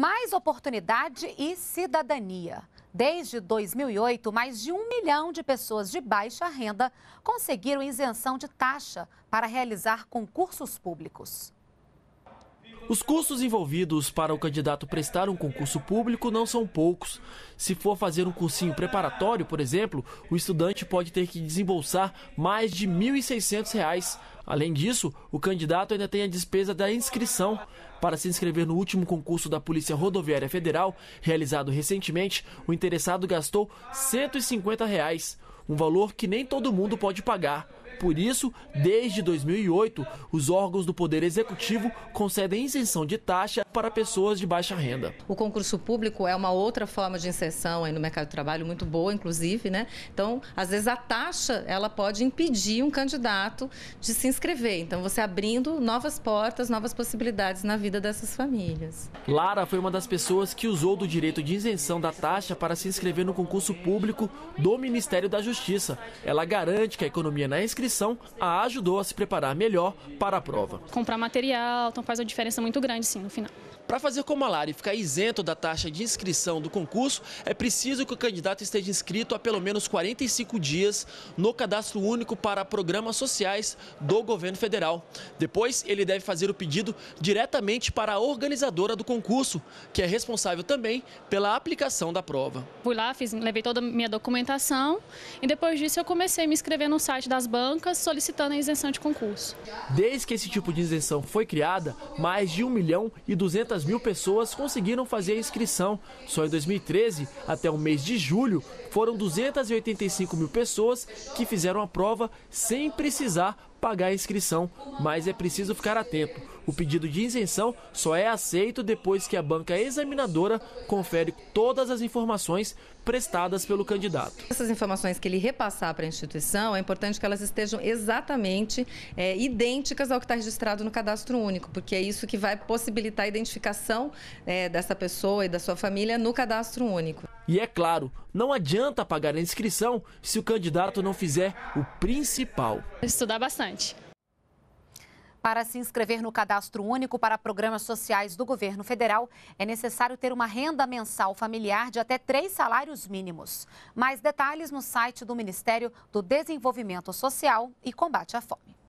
mais oportunidade e cidadania. Desde 2008, mais de um milhão de pessoas de baixa renda conseguiram isenção de taxa para realizar concursos públicos. Os custos envolvidos para o candidato prestar um concurso público não são poucos. Se for fazer um cursinho preparatório, por exemplo, o estudante pode ter que desembolsar mais de R$ 1.600. Além disso, o candidato ainda tem a despesa da inscrição. Para se inscrever no último concurso da Polícia Rodoviária Federal, realizado recentemente, o interessado gastou R$ 150, reais, um valor que nem todo mundo pode pagar por isso, desde 2008, os órgãos do Poder Executivo concedem isenção de taxa para pessoas de baixa renda. O concurso público é uma outra forma de inserção aí no mercado de trabalho, muito boa, inclusive, né? Então, às vezes a taxa ela pode impedir um candidato de se inscrever. Então, você abrindo novas portas, novas possibilidades na vida dessas famílias. Lara foi uma das pessoas que usou do direito de isenção da taxa para se inscrever no concurso público do Ministério da Justiça. Ela garante que a economia na inscrição lição a ajudou a se preparar melhor para a prova. Comprar material, então faz uma diferença muito grande, sim, no final. Para fazer como a Lari ficar isento da taxa de inscrição do concurso, é preciso que o candidato esteja inscrito há pelo menos 45 dias no cadastro único para programas sociais do governo federal. Depois, ele deve fazer o pedido diretamente para a organizadora do concurso, que é responsável também pela aplicação da prova. Fui lá, fiz, levei toda a minha documentação e depois disso eu comecei a me inscrever no site das bancas solicitando a isenção de concurso. Desde que esse tipo de isenção foi criada, mais de 1 milhão e 200 200 mil pessoas conseguiram fazer a inscrição. Só em 2013, até o mês de julho, foram 285 mil pessoas que fizeram a prova sem precisar pagar a inscrição, mas é preciso ficar atento. O pedido de isenção só é aceito depois que a banca examinadora confere todas as informações prestadas pelo candidato. Essas informações que ele repassar para a instituição, é importante que elas estejam exatamente é, idênticas ao que está registrado no cadastro único, porque é isso que vai possibilitar a identificação é, dessa pessoa e da sua família no cadastro único. E é claro, não adianta pagar a inscrição se o candidato não fizer o principal. Estudar bastante. Para se inscrever no cadastro único para programas sociais do governo federal, é necessário ter uma renda mensal familiar de até três salários mínimos. Mais detalhes no site do Ministério do Desenvolvimento Social e Combate à Fome.